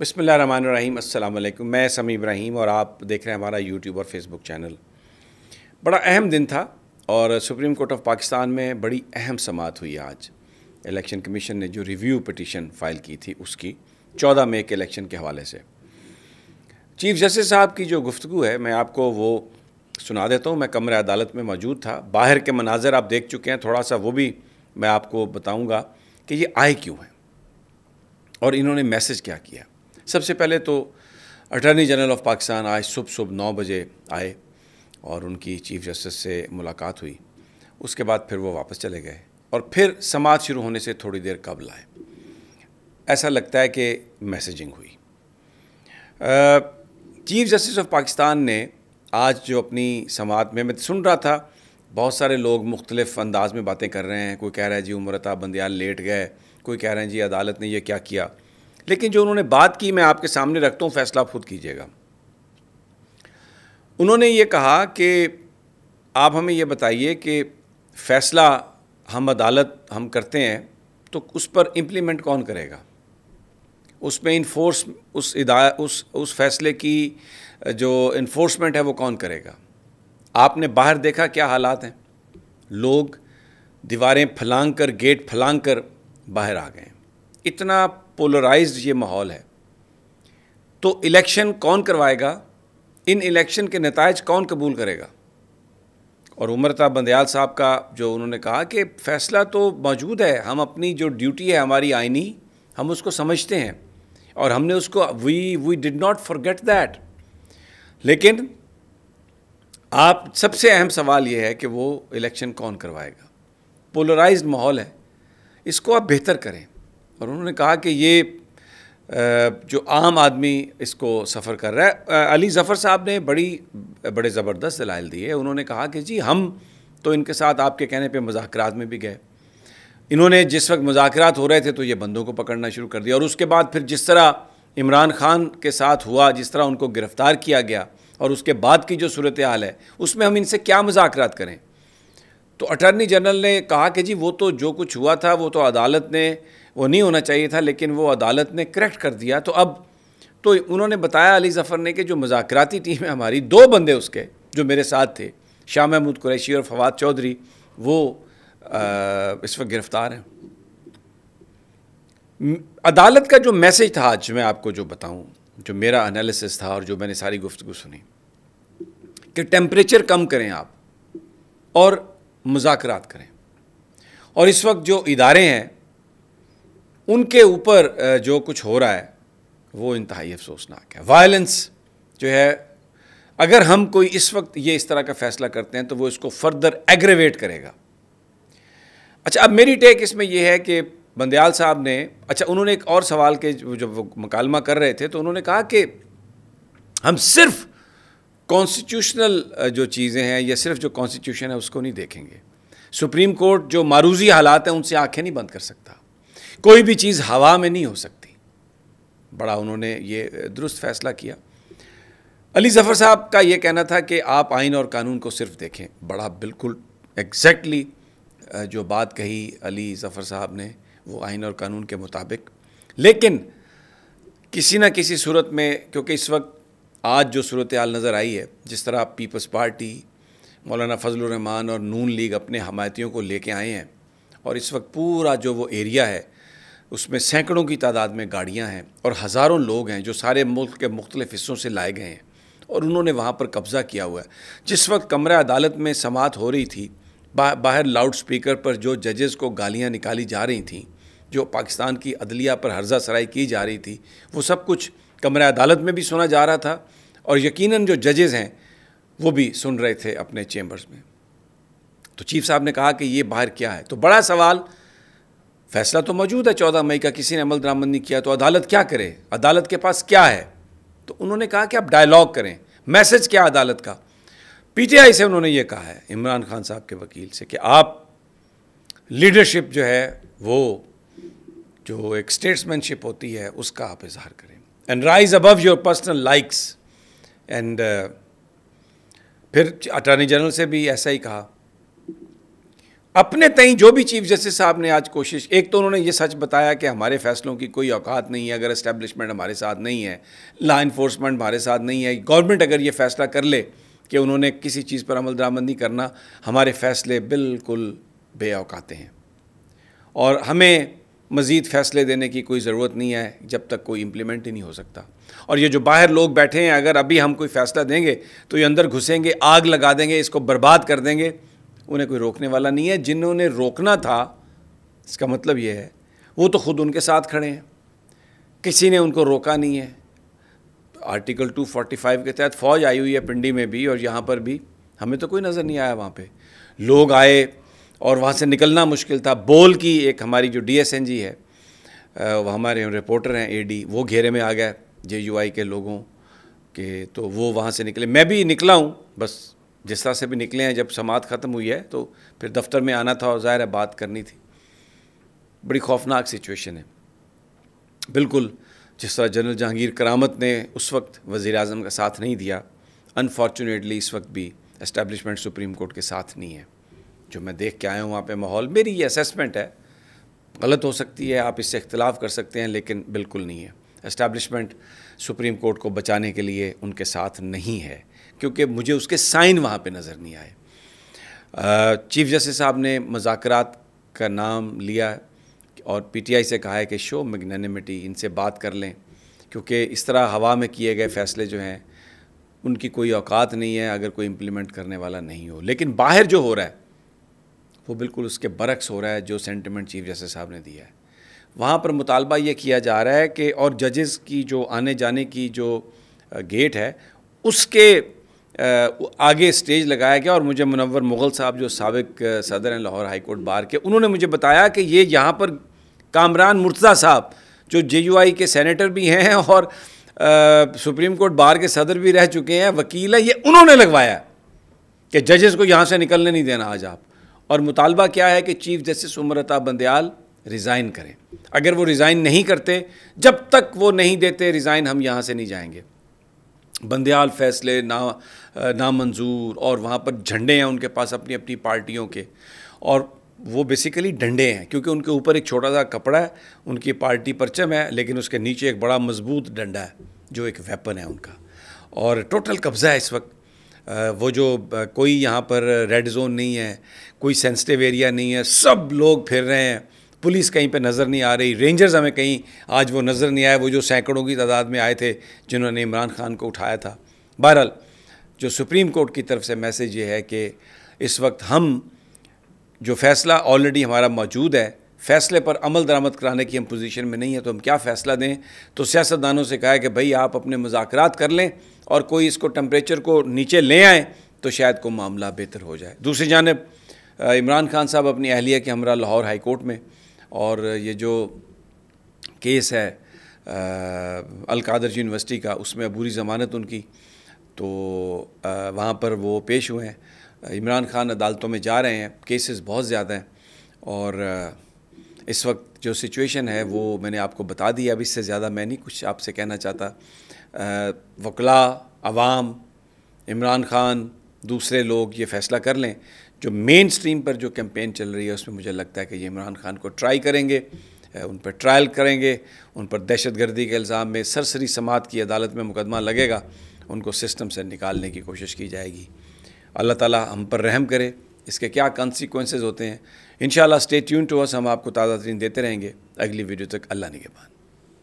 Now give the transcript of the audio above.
बसमिल अल्लाम मैं समी इब्राहिम और आप देख रहे हैं हमारा यूट्यूब और फेसबुक चैनल बड़ा अहम दिन था और सुप्रीम कोर्ट ऑफ पाकिस्तान में बड़ी अहम समात हुई आज इलेक्शन कमीशन ने जो रिव्यू पटिशन फ़ाइल की थी उसकी चौदह मई के इलेक्शन के हवाले से चीफ जस्टिस साहब की जो गुफ्तु है मैं आपको वो सुना देता हूँ मैं कमरे अदालत में मौजूद था बाहर के मनाजर आप देख चुके हैं थोड़ा सा वो भी मैं आपको बताऊँगा कि ये आए क्यों हैं और इन्होंने मैसेज क्या किया सबसे पहले तो अटर्नी जनरल ऑफ पाकिस्तान आज सुबह सुबह नौ बजे आए और उनकी चीफ जस्टिस से मुलाकात हुई उसके बाद फिर वो वापस चले गए और फिर समाज शुरू होने से थोड़ी देर कबल आए ऐसा लगता है कि मैसेजिंग हुई चीफ जस्टिस ऑफ पाकिस्तान ने आज जो अपनी समात में मैं तो सुन रहा था बहुत सारे लोग मुख्तलिफ अंदाज में बातें कर रहे हैं कोई कह रहा है जी उम्रता बंदियाल लेट गए कोई कह रहे हैं जी अदालत ने यह क्या किया लेकिन जो उन्होंने बात की मैं आपके सामने रखता हूँ फैसला खुद कीजिएगा उन्होंने ये कहा कि आप हमें ये बताइए कि फ़ैसला हम अदालत हम करते हैं तो उस पर इम्प्लीमेंट कौन करेगा उस पर इन्फोर्स उस इदा उस उस फैसले की जो इन्फोर्समेंट है वो कौन करेगा आपने बाहर देखा क्या हालात हैं लोग दीवारें फलांग कर गेट फलांग कर बाहर आ गए इतना पोलराइज ये माहौल है तो इलेक्शन कौन करवाएगा इन इलेक्शन के नतज कौन कबूल करेगा और उम्रता बंदयाल साहब का जो उन्होंने कहा कि फ़ैसला तो मौजूद है हम अपनी जो ड्यूटी है हमारी आईनी हम उसको समझते हैं और हमने उसको we we did not forget that लेकिन आप सबसे अहम सवाल ये है कि वो इलेक्शन कौन करवाएगा पोलराइज्ड माहौल है इसको आप बेहतर करें और उन्होंने कहा कि ये जो आम आदमी इसको सफ़र कर रहा है अली ज़फ़र साहब ने बड़ी बड़े ज़बरदस्त दलाइल दिए उन्होंने कहा कि जी हम तो इनके साथ आपके कहने पे मुजाकर में भी गए इन्होंने जिस वक्त मुजाकर हो रहे थे तो ये बंदों को पकड़ना शुरू कर दिया और उसके बाद फिर जिस तरह इमरान खान के साथ हुआ जिस तरह उनको गिरफ़्तार किया गया और उसके बाद की जो सूरत हाल है उसमें हम इनसे क्या मुजाकर करें तो अटर्नी जनरल ने कहा कि जी वो तो जो कुछ हुआ था वो तो अदालत ने वो नहीं होना चाहिए था लेकिन वो अदालत ने करेक्ट कर दिया तो अब तो उन्होंने बताया अली जफ़र ने कि जो मुजाकराती टीम है हमारी दो बंदे उसके जो मेरे साथ थे शाह महमूद कुरैशी और फवाद चौधरी वो आ, इस वक्त गिरफ़्तार हैं अदालत का जो मैसेज था आज मैं आपको जो बताऊं जो मेरा एनालिसिस था और जो मैंने सारी गुफ्तु सुनी कि टेम्परेचर कम करें आप और मुजाकर करें और इस वक्त जो इदारे हैं उनके ऊपर जो कुछ हो रहा है वो इंतहाई अफसोसनाक है वायलेंस जो है अगर हम कोई इस वक्त ये इस तरह का फैसला करते हैं तो वो इसको फर्दर एग्रेवेट करेगा अच्छा अब मेरी टेक इसमें यह है कि बंदयाल साहब ने अच्छा उन्होंने एक और सवाल के जब वो मकालमा कर रहे थे तो उन्होंने कहा कि हम सिर्फ कॉन्स्टिट्यूशनल जो चीज़ें हैं या सिर्फ जो कॉन्स्टिट्यूशन है उसको नहीं देखेंगे सुप्रीम कोर्ट जो मारूजी हालात हैं उनसे आंखें नहीं बंद कर सकता कोई भी चीज़ हवा में नहीं हो सकती बड़ा उन्होंने ये दुरुस्त फैसला किया अली ज़फ़र साहब का ये कहना था कि आप आइन और कानून को सिर्फ देखें बड़ा बिल्कुल एग्जैक्टली exactly जो बात कही अली ज़फ़र साहब ने वो आइन और कानून के मुताबिक लेकिन किसी न किसी सूरत में क्योंकि इस वक्त आज जो सूरत हाल नज़र आई है जिस तरह पीपल्स पार्टी मौलाना फजल रहमान और नून लीग अपने हमायतियों को लेके आए हैं और इस वक्त पूरा जो वो एरिया है उसमें सैकड़ों की तादाद में गाड़ियाँ हैं और हज़ारों लोग हैं जो सारे मुल्क के मुख्तलिफ हिस्सों से लाए गए हैं और उन्होंने वहाँ पर कब्ज़ा किया हुआ है जिस वक्त कमरा अदालत में समात हो रही थी बा, बाहर लाउड स्पीकर पर जो जजेस को गालियाँ निकाली जा रही थी जो पाकिस्तान की अदलिया पर हर्जा सराई की जा रही थी वो सब कुछ कमरे अदालत में भी सुना जा रहा था और यकीनन जो जजेज़ हैं वो भी सुन रहे थे अपने चैम्बर्स में तो चीफ साहब ने कहा कि ये बाहर क्या है तो बड़ा सवाल फैसला तो मौजूद है चौदह मई का किसी ने अमल दरामद नहीं किया तो अदालत क्या करे अदालत के पास क्या है तो उन्होंने कहा कि आप डायलॉग करें मैसेज क्या अदालत का पीटीआई से उन्होंने ये कहा है इमरान खान साहब के वकील से कि आप लीडरशिप जो है वो जो एक स्टेट्समैनशिप होती है उसका आप इजहार करें and rise above your personal likes and फिर अटॉर्नी जनरल से भी ऐसा ही कहा अपने तई जो भी चीफ जस्टिस साहब ने आज कोशिश एक तो उन्होंने ये सच बताया कि हमारे फैसलों की कोई औकात नहीं है अगर इस्टेब्लिशमेंट हमारे साथ नहीं है लॉ इन्फोर्समेंट हमारे साथ नहीं है गवर्नमेंट अगर ये फैसला कर ले कि उन्होंने किसी चीज़ पर अमल दरामद नहीं करना हमारे फैसले बिल्कुल बेअाते हैं और हमें मज़ीद फैसले देने की कोई ज़रूरत नहीं है जब तक कोई इम्प्लीमेंट ही नहीं हो सकता और ये जो बाहर लोग बैठे हैं अगर अभी हम कोई फ़ैसला देंगे तो ये अंदर घुसेंगे आग लगा देंगे इसको बर्बाद कर देंगे उन्हें कोई रोकने वाला नहीं है जिन्होंने रोकना था इसका मतलब ये है वो तो खुद उनके साथ खड़े हैं किसी ने उनको रोका नहीं है आर्टिकल 245 के तहत फ़ौज आई हुई है पिंडी में भी और यहाँ पर भी हमें तो कोई नज़र नहीं आया वहाँ पे लोग आए और वहाँ से निकलना मुश्किल था बोल की एक हमारी जो डीएसएनजी है वह हमारे रिपोर्टर हैं एडी वो घेरे में आ गए जे के लोगों के तो वो वहाँ से निकले मैं भी निकला हूँ बस जिस तरह से भी निकले हैं जब समात ख़त्म हुई है तो फिर दफ्तर में आना था और ज़ाहिर है बात करनी थी बड़ी खौफनाक सिचुएशन है बिल्कुल जिस तरह जनरल जहांगीर करामत ने उस वक्त वज़ी अजम का साथ नहीं दिया अनफॉर्चुनेटली इस वक्त भी इस्टेब्लिशमेंट सुप्रीम कोर्ट के साथ नहीं है जो मैं देख के आया हूँ वहाँ पे माहौल मेरी ये असेसमेंट है गलत हो सकती है आप इससे इख्तलाफ कर सकते हैं लेकिन बिल्कुल नहीं है इस्टेब्लिशमेंट सुप्रीम कोर्ट को बचाने के लिए उनके साथ नहीं है क्योंकि मुझे उसके साइन वहाँ पे नज़र नहीं आए चीफ जस्टिस साहब ने मजाकरात का नाम लिया और पीटीआई से कहा है कि शो मैग्नानिमिटी इनसे बात कर लें क्योंकि इस तरह हवा में किए गए फैसले जो हैं उनकी कोई औकात नहीं है अगर कोई इम्प्लीमेंट करने वाला नहीं हो लेकिन बाहर जो हो रहा है वो बिल्कुल उसके बरक्स हो रहा है जो सेंटिमेंट चीफ जस्टिस साहब ने दिया है वहाँ पर मुतालबा ये किया जा रहा है कि और जजेस की जो आने जाने की जो गेट है उसके आगे स्टेज लगाया गया और मुझे मुनवर मुग़ल साहब जो सबक सदर हैं लाहौर हाई कोर्ट बार के उन्होंने मुझे बताया कि ये यहाँ पर कामरान मुर्तज़ा साहब जो जे यू आई के सैनिटर भी हैं और आ, सुप्रीम कोर्ट बार के सदर भी रह चुके हैं वकील हैं ये उन्होंने लगवाया कि जजेस को यहाँ से निकलने नहीं देना आज आप और मुतालबा क्या है कि चीफ जस्टिस उम्रता बंदयाल रिज़ाइन करें अगर वो रिज़ाइन नहीं करते जब तक वो नहीं देते रिज़ाइन हम यहाँ से नहीं जाएंगे बंदयाल फैसले ना नामंजूर और वहाँ पर झंडे हैं उनके पास अपनी अपनी पार्टियों के और वो बेसिकली डंडे हैं क्योंकि उनके ऊपर एक छोटा सा कपड़ा है उनकी पार्टी परचम है लेकिन उसके नीचे एक बड़ा मजबूत डंडा है जो एक वेपन है उनका और टोटल कब्ज़ा है इस वक्त वो जो कोई यहाँ पर रेड जोन नहीं है कोई सेंसिटिव एरिया नहीं है सब लोग फिर रहे हैं पुलिस कहीं पे नज़र नहीं आ रही रेंजर्स हमें कहीं आज वो नज़र नहीं आए वो जो सैकड़ों की तादाद में आए थे जिन्होंने इमरान खान को उठाया था बहरहाल जो सुप्रीम कोर्ट की तरफ से मैसेज ये है कि इस वक्त हम जो फ़ैसला ऑलरेडी हमारा मौजूद है फ़ैसले पर अमल दरामद कराने की हम पोजीशन में नहीं है तो हम क्या फ़ैसला दें तो सियासतदानों से कहा है कि भाई आप अपने मुजाकर कर लें और कोई इसको टम्परेचर को नीचे ले आएँ तो शायद को मामला बेहतर हो जाए दूसरी जानब इमरान खान साहब अपनी अहलिया के हमरा लाहौर हाई कोर्ट में और ये जो केस है अलकादर यूनिवर्सिटी का उसमें अबूरी ज़मानत उनकी तो वहाँ पर वो पेश हुए हैं इमरान खान अदालतों में जा रहे हैं केसेस बहुत ज़्यादा हैं और इस वक्त जो सिचुएशन है वो मैंने आपको बता दिया अब इससे ज़्यादा मैं नहीं कुछ आपसे कहना चाहता वकला आवाम इमरान खान दूसरे लोग ये फ़ैसला कर लें जो मेन स्ट्रीम पर जो कैंपेन चल रही है उसमें मुझे लगता है कि ये इमरान खान को ट्राई करेंगे उन पर ट्रायल करेंगे उन पर दहशत गर्दी के इल्ज़ाम में सरसरी समात की अदालत में मुकदमा लगेगा उनको सिस्टम से निकालने की कोशिश की जाएगी अल्लाह ताला हम पर रहम करे इसके क्या कॉन्सिक्वेंसेज होते हैं इन स्टे ट्यून टू अस हम आपको ताज़ा तरीन देते रहेंगे अगली वीडियो तक अल्लाह बाद